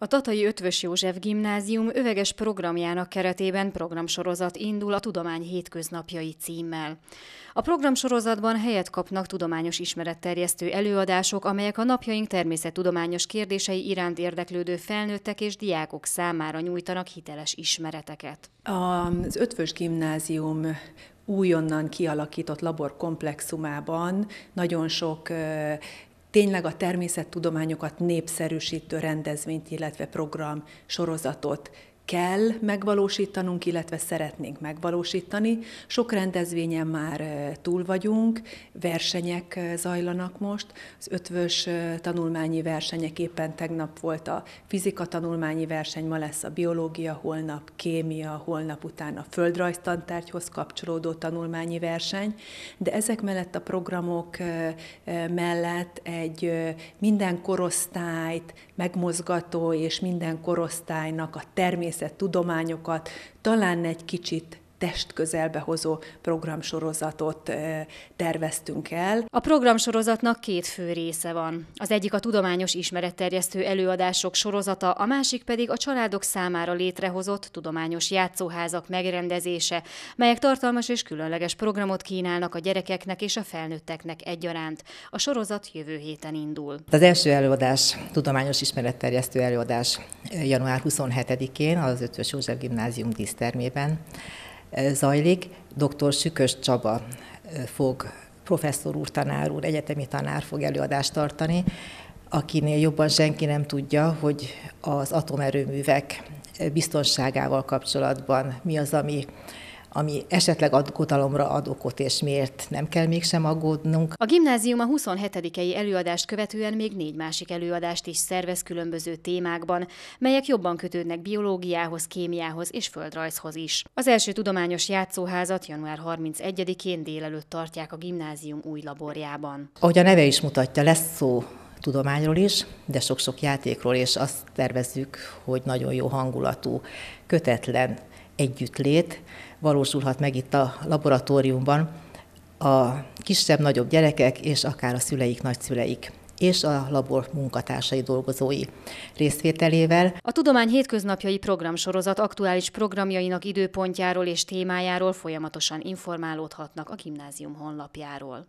A Tatai Ötvös József Gimnázium öveges programjának keretében programsorozat indul a Tudomány hétköznapjai címmel. A programsorozatban helyet kapnak tudományos ismeretterjesztő előadások, amelyek a napjaink természettudományos kérdései iránt érdeklődő felnőttek és diákok számára nyújtanak hiteles ismereteket. Az Ötvös Gimnázium újonnan kialakított laborkomplexumában nagyon sok tényleg a természettudományokat népszerűsítő rendezvényt, illetve program sorozatot kell megvalósítanunk, illetve szeretnénk megvalósítani. Sok rendezvényen már túl vagyunk, versenyek zajlanak most. Az ötvös tanulmányi versenyek éppen tegnap volt a fizika tanulmányi verseny, ma lesz a biológia, holnap kémia, holnap után a földrajztantárgyhoz kapcsolódó tanulmányi verseny, de ezek mellett a programok mellett egy minden korosztályt megmozgató és minden korosztálynak a természet természettudományokat, talán egy kicsit test közelbe hozó programsorozatot terveztünk el. A programsorozatnak két fő része van. Az egyik a tudományos ismeretterjesztő előadások sorozata, a másik pedig a családok számára létrehozott tudományos játszóházak megrendezése, melyek tartalmas és különleges programot kínálnak a gyerekeknek és a felnőtteknek egyaránt. A sorozat jövő héten indul. Az első előadás, tudományos ismeretterjesztő előadás január 27-én az 5. József Gimnázium dísztermében zajlik. Dr. Sükös Csaba fog, professzor úr, tanár úr, egyetemi tanár fog előadást tartani, akinél jobban senki nem tudja, hogy az atomerőművek biztonságával kapcsolatban mi az, ami ami esetleg aggodalomra ad okot, és miért nem kell mégsem aggódnunk. A gimnázium a 27-i előadást követően még négy másik előadást is szervez különböző témákban, melyek jobban kötődnek biológiához, kémiához és földrajzhoz is. Az első tudományos játszóházat január 31-én délelőtt tartják a gimnázium új laborjában. Ahogy a neve is mutatja, lesz szó tudományról is, de sok-sok játékról, és azt tervezzük, hogy nagyon jó hangulatú, kötetlen együttlét valósulhat meg itt a laboratóriumban a kisebb-nagyobb gyerekek és akár a szüleik, nagyszüleik és a labor munkatársai dolgozói részvételével. A Tudomány Hétköznapjai programsorozat aktuális programjainak időpontjáról és témájáról folyamatosan informálódhatnak a gimnázium honlapjáról.